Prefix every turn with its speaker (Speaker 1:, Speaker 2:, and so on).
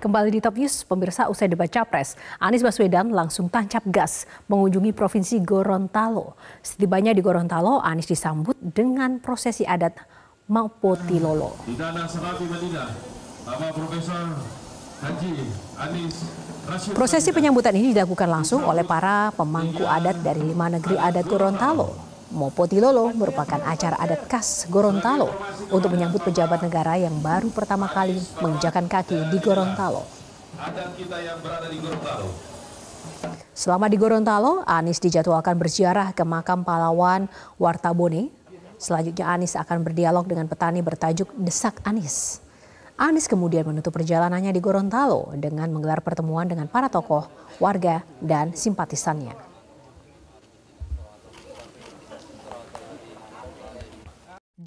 Speaker 1: Kembali di Top News, pemirsa usai debat Capres, Anies Baswedan langsung tancap gas mengunjungi Provinsi Gorontalo. Setibanya di Gorontalo, Anies disambut dengan prosesi adat Maupotilolo.
Speaker 2: Prosesi penyambutan ini dilakukan langsung oleh para
Speaker 1: pemangku adat dari lima negeri adat Gorontalo. Mopotilolo merupakan acara adat khas Gorontalo untuk menyambut pejabat negara yang baru pertama kali menginjakan kaki di Gorontalo. Selama di Gorontalo, Anies dijadwalkan berziarah ke makam pahlawan Wartabone. Selanjutnya Anies akan berdialog dengan petani bertajuk Desak Anies. Anies kemudian menutup perjalanannya di Gorontalo dengan menggelar pertemuan dengan para tokoh, warga, dan simpatisannya.